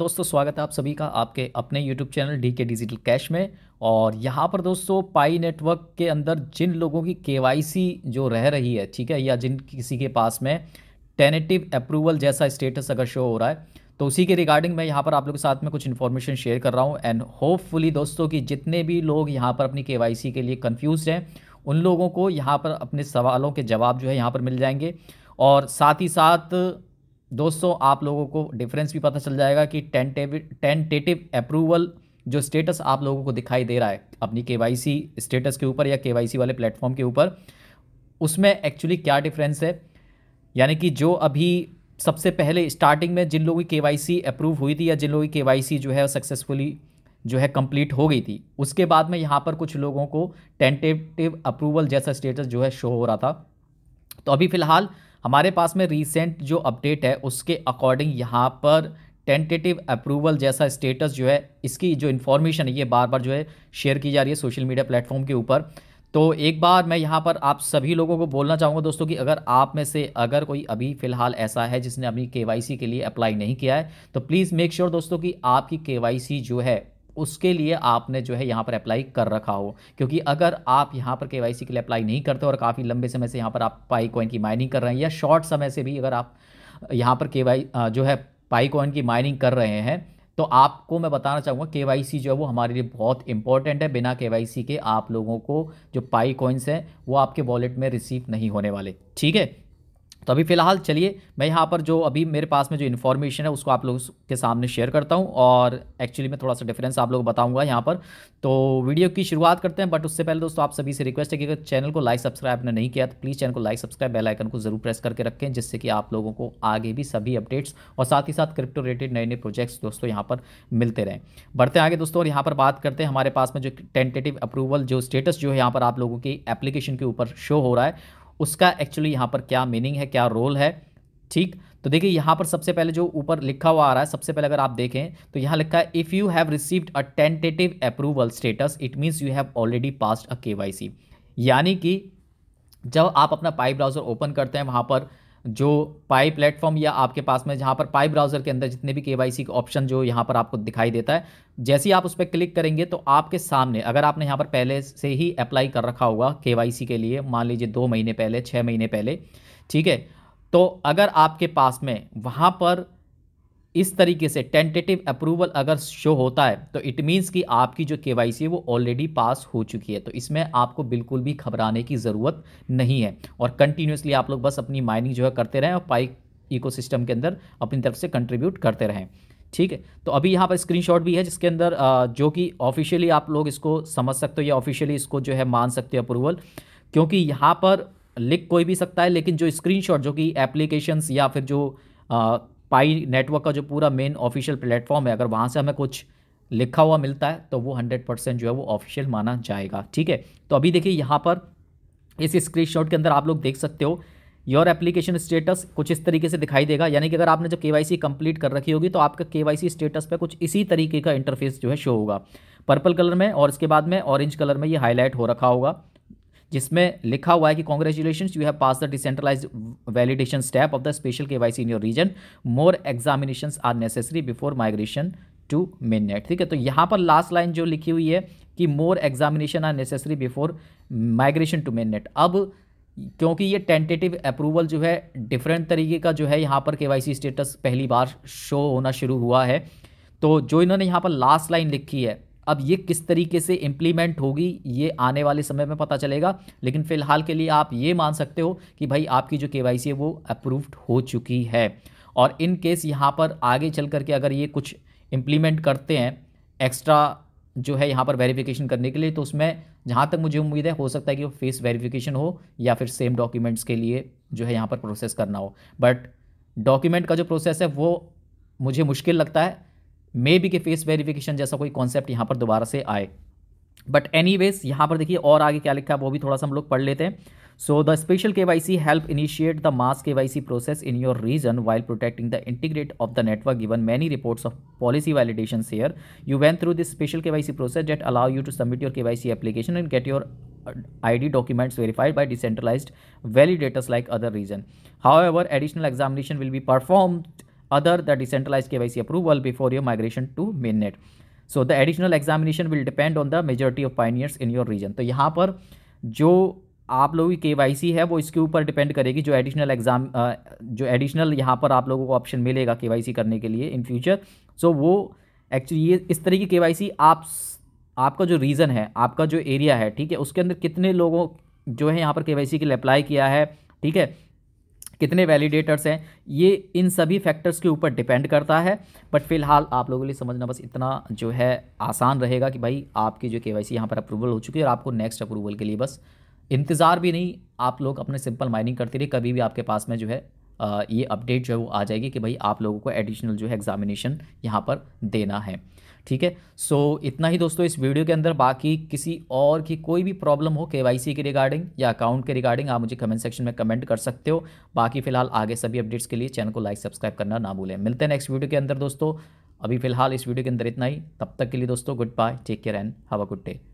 दोस्तों स्वागत है आप सभी का आपके अपने YouTube channel D K digital cash में और यहाँ पर दोस्तों पाई नेटवर्क के अंदर जिन लोगों की के जो रह रही है ठीक है या जिन किसी के पास में टेनेटिव अप्रूवल जैसा स्टेटस अगर शो हो रहा है तो उसी के रिगार्डिंग मैं यहाँ पर आप लोग के साथ में कुछ इन्फॉर्मेशन शेयर कर रहा हूँ एंड होपफुली दोस्तों कि जितने भी लोग यहाँ पर अपनी के के लिए कन्फ्यूज हैं उन लोगों को यहाँ पर अपने सवालों के जवाब जो है यहाँ पर मिल जाएंगे और साथ ही साथ दोस्तों आप लोगों को डिफरेंस भी पता चल जाएगा कि टेंटेटिव टेंटेटिव अप्रूवल जो स्टेटस आप लोगों को दिखाई दे रहा है अपनी के स्टेटस के ऊपर या के वाले प्लेटफॉर्म के ऊपर उसमें एक्चुअली क्या डिफरेंस है यानी कि जो अभी सबसे पहले स्टार्टिंग में जिन लोगों की के अप्रूव हुई थी या जिन लोगों की के जो है सक्सेसफुली जो है कंप्लीट हो गई थी उसके बाद में यहाँ पर कुछ लोगों को टेंटेटिव अप्रूवल जैसा स्टेटस जो है शो हो रहा था तो अभी फ़िलहाल हमारे पास में रिसेंट जो अपडेट है उसके अकॉर्डिंग यहाँ पर टेंटेटिव अप्रूवल जैसा स्टेटस जो है इसकी जो इन्फॉर्मेशन है ये बार बार जो है शेयर की जा रही है सोशल मीडिया प्लेटफॉर्म के ऊपर तो एक बार मैं यहाँ पर आप सभी लोगों को बोलना चाहूँगा दोस्तों कि अगर आप में से अगर कोई अभी फ़िलहाल ऐसा है जिसने अभी के के लिए अप्लाई नहीं किया है तो प्लीज़ मेक श्योर दोस्तों कि आपकी के जो है उसके लिए आपने जो है यहाँ पर अप्लाई कर रखा हो क्योंकि अगर आप यहाँ पर के के लिए अप्लाई नहीं करते और काफ़ी लंबे समय से यहाँ पर आप पाई कॉइन की माइनिंग कर रहे हैं या शॉर्ट समय से भी अगर आप यहाँ पर के जो है पाई कॉइन की माइनिंग कर रहे हैं तो आपको मैं बताना चाहूँगा के जो है वो हमारे लिए बहुत इंपॉर्टेंट है बिना के के आप लोगों को जो पाई कॉइन्स हैं वो आपके वॉलेट में रिसीव नहीं होने वाले ठीक है तो अभी फ़िलहाल चलिए मैं यहाँ पर जो अभी मेरे पास में जो इन्फॉर्मेशन है उसको आप लोगों के सामने शेयर करता हूँ और एक्चुअली मैं थोड़ा सा डिफरेंस आप लोग बताऊँगा यहाँ पर तो वीडियो की शुरुआत करते हैं बट उससे पहले दोस्तों आप सभी से रिक्वेस्ट है कि अगर चैनल को लाइक सब्सक्राइब ने नहीं किया तो प्लीज़ चैनल को लाइक सब्सक्राइब बेल आइकन को ज़रूर प्रेस करके रखें जिससे कि आप लोगों को आगे भी सभी अपडेट्स और साथ ही साथ क्रिप्टो रिलेटेड नए नए प्रोजेक्ट्स दोस्तों यहाँ पर मिलते रहें बढ़ते आगे दोस्तों और यहाँ पर बात करते हैं हमारे पास में जो टेंटेटिव अप्रूवल जो स्टेटस जो है यहाँ पर आप लोगों की एप्लीकेशन के ऊपर शो हो रहा है उसका एक्चुअली यहाँ पर क्या मीनिंग है क्या रोल है ठीक तो देखिए यहाँ पर सबसे पहले जो ऊपर लिखा हुआ आ रहा है सबसे पहले अगर आप देखें तो यहाँ लिखा है if you have received a tentative approval status it means you have already passed a K यानी कि जब आप अपना पाइप ब्राउज़र ओपन करते हैं वहाँ पर जो पाई प्लेटफॉर्म या आपके पास में जहाँ पर पाई ब्राउज़र के अंदर जितने भी के वाई सी ऑप्शन जो यहाँ पर आपको दिखाई देता है जैसे ही आप उस पर क्लिक करेंगे तो आपके सामने अगर आपने यहाँ पर पहले से ही अप्लाई कर रखा होगा के वाई सी के लिए मान लीजिए दो महीने पहले छः महीने पहले ठीक है तो अगर आपके पास में वहाँ पर इस तरीके से टेंटेटिव अप्रूवल अगर शो होता है तो इट मीन्स कि आपकी जो के है वो ऑलरेडी पास हो चुकी है तो इसमें आपको बिल्कुल भी घबराने की ज़रूरत नहीं है और कंटिन्यूसली आप लोग बस अपनी माइनिंग जो है करते रहें और पाइक इकोसिस्टम के अंदर अपनी तरफ से कंट्रीब्यूट करते रहें ठीक है तो अभी यहाँ पर स्क्रीनशॉट भी है जिसके अंदर जो कि ऑफिशियली आप लोग इसको समझ सकते हो या ऑफिशियली इसको जो है मान सकते हो अप्रूवल क्योंकि यहाँ पर लिख कोई भी सकता है लेकिन जो स्क्रीनशॉट जो कि एप्लीकेशंस या फिर जो पाई नेटवर्क का जो पूरा मेन ऑफिशियल प्लेटफॉर्म है अगर वहाँ से हमें कुछ लिखा हुआ मिलता है तो वो हंड्रेड परसेंट जो है वो ऑफिशियल माना जाएगा ठीक है तो अभी देखिए यहाँ पर इस स्क्रीनशॉट के अंदर आप लोग देख सकते हो योर एप्लीकेशन स्टेटस कुछ इस तरीके से दिखाई देगा यानी कि अगर आपने जब के वाई कंप्लीट कर रखी होगी तो आपका के वाई स्टेटस पर कुछ इसी तरीके का इंटरफेस जो है शो होगा पर्पल कलर में और इसके बाद में ऑरेंज कलर में ये हाईलाइट हो रखा होगा जिसमें लिखा हुआ है कि congratulation you have pass the decentralize validation step of the special K Y C in your region more examination are necessary before migration to mainnet ठीक है तो यहाँ पर लास्ट लाइन जो लिखी हुई है कि more examination are necessary before migration to mainnet अब क्योंकि ये टेंटेटिव अप्रूवल जो है डिफरेंट तरीके का जो है यहाँ पर के स्टेटस पहली बार शो होना शुरू हुआ है तो जो इन्होंने यहाँ पर लास्ट लाइन लिखी है अब ये किस तरीके से इम्प्लीमेंट होगी ये आने वाले समय में पता चलेगा लेकिन फ़िलहाल के लिए आप ये मान सकते हो कि भाई आपकी जो के है वो अप्रूव्ड हो चुकी है और इन केस यहाँ पर आगे चल करके अगर ये कुछ इम्प्लीमेंट करते हैं एक्स्ट्रा जो है यहाँ पर वेरिफिकेशन करने के लिए तो उसमें जहाँ तक मुझे उम्मीद है हो सकता है कि वो फेस वेरिफिकेशन हो या फिर सेम डॉक्यूमेंट्स के लिए जो है यहाँ पर प्रोसेस करना हो बट डॉक्यूमेंट का जो प्रोसेस है वो मुझे मुश्किल लगता है maybe K face verification जैसा कोई कॉन्सेप्ट यहाँ पर दोबारा से आए बट एनी वेज यहाँ पर देखिए और आगे क्या लिखा है वो भी थोड़ा सा हम लोग पढ़ लेते हैं so the special K Y C help initiate the mass K Y C process in your region while protecting the integrate of the network given many reports of policy validation sayer you when through this special K Y C process that allow you to submit your K Y C application and get your documents verified by decentralize validators like other region however additional examination will be performed other the decentralized KYC approval before your migration to mainnet. So the additional examination will depend on the majority of pioneers in your region तो यहाँ पर जो आप लोगों की के Y सी है वो इसके ऊपर डिपेंड करेगी जो एडिशनल एग्जाम जो एडिशनल यहाँ पर आप लोगों को ऑप्शन मिलेगा के वाई सी करने के लिए इन फ्यूचर सो वो एक्चुअली ये इस तरह की के वाई आप आपका जो रीज़न है आपका जो एरिया है ठीक है उसके अंदर कितने लोगों जो है यहाँ पर के वाई सी के लिए अप्लाई किया है ठीक है कितने वैलिडेटर्स हैं ये इन सभी फैक्टर्स के ऊपर डिपेंड करता है बट फिलहाल आप लोगों के लिए समझना बस इतना जो है आसान रहेगा कि भाई आपकी जो के वाई सी यहाँ पर अप्रूवल हो चुकी है और आपको नेक्स्ट अप्रूवल के लिए बस इंतज़ार भी नहीं आप लोग अपने सिंपल माइनिंग करते रहिए कभी भी आपके पास में जो है ये अपडेट जो है वो आ जाएगी कि भाई आप लोगों को एडिशनल जो है एग्जामिनेशन यहाँ पर देना है ठीक है सो इतना ही दोस्तों इस वीडियो के अंदर बाकी किसी और की कोई भी प्रॉब्लम हो के के रिगार्डिंग या अकाउंट के रिगार्डिंग आप मुझे कमेंट सेक्शन में कमेंट कर सकते हो बाकी फिलहाल आगे सभी अपडेट्स के लिए चैनल को लाइक सब्सक्राइब करना ना भूलें मिलते हैं नेक्स्ट वीडियो के अंदर दोस्तों अभी फिलहाल इस वीडियो के अंदर इतना ही तब तक के लिए दोस्तों goodbye take care and have a good day